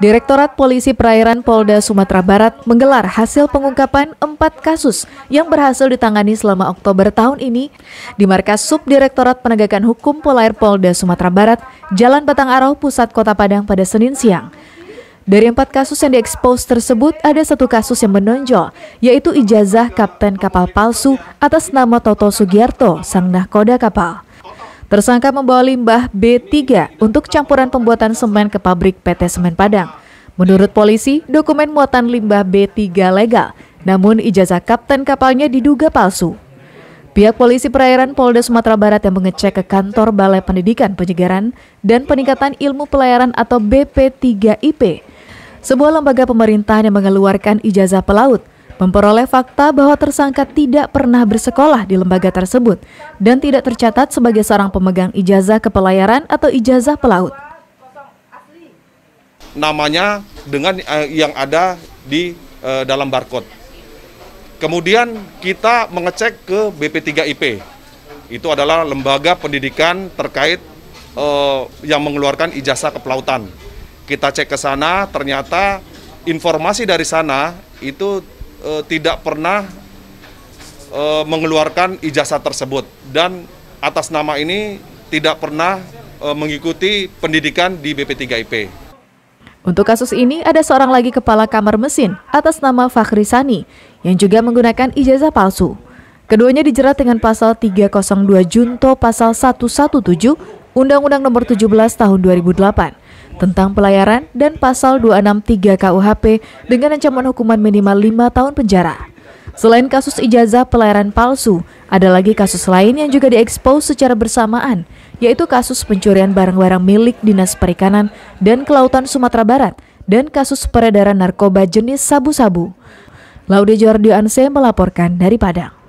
Direktorat Polisi Perairan Polda Sumatera Barat menggelar hasil pengungkapan empat kasus yang berhasil ditangani selama Oktober tahun ini di markas Subdirektorat Penegakan Hukum Polair Polda Sumatera Barat, Jalan Batang Arau, Pusat Kota Padang pada Senin siang. Dari empat kasus yang diekspos tersebut, ada satu kasus yang menonjol, yaitu ijazah Kapten Kapal Palsu atas nama Toto Sugiarto, sang nahkoda kapal. Tersangka membawa limbah B3 untuk campuran pembuatan semen ke pabrik PT Semen Padang. Menurut polisi, dokumen muatan limbah B3 legal, namun ijazah kapten kapalnya diduga palsu. Pihak polisi perairan Polda Sumatera Barat yang mengecek ke kantor Balai Pendidikan Penyegaran dan Peningkatan Ilmu Pelayaran atau BP3IP, sebuah lembaga pemerintah yang mengeluarkan ijazah pelaut memperoleh fakta bahwa tersangka tidak pernah bersekolah di lembaga tersebut dan tidak tercatat sebagai seorang pemegang ijazah kepelayaran atau ijazah pelaut. Namanya dengan eh, yang ada di eh, dalam barcode. Kemudian kita mengecek ke BP3IP. Itu adalah lembaga pendidikan terkait eh, yang mengeluarkan ijazah kepelautan. Kita cek ke sana, ternyata informasi dari sana itu e, tidak pernah e, mengeluarkan ijazah tersebut dan atas nama ini tidak pernah e, mengikuti pendidikan di BP3IP. Untuk kasus ini ada seorang lagi kepala kamar mesin atas nama Fakhri Sani yang juga menggunakan ijazah palsu. Keduanya dijerat dengan pasal 302 Junto pasal 117 Undang-Undang Nomor 17 Tahun 2008 tentang pelayaran dan pasal 263 KUHP dengan ancaman hukuman minimal 5 tahun penjara. Selain kasus ijazah pelayaran palsu, ada lagi kasus lain yang juga diekspos secara bersamaan, yaitu kasus pencurian barang-barang milik Dinas Perikanan dan Kelautan Sumatera Barat dan kasus peredaran narkoba jenis sabu-sabu. Laude Jordi Anse melaporkan dari Padang.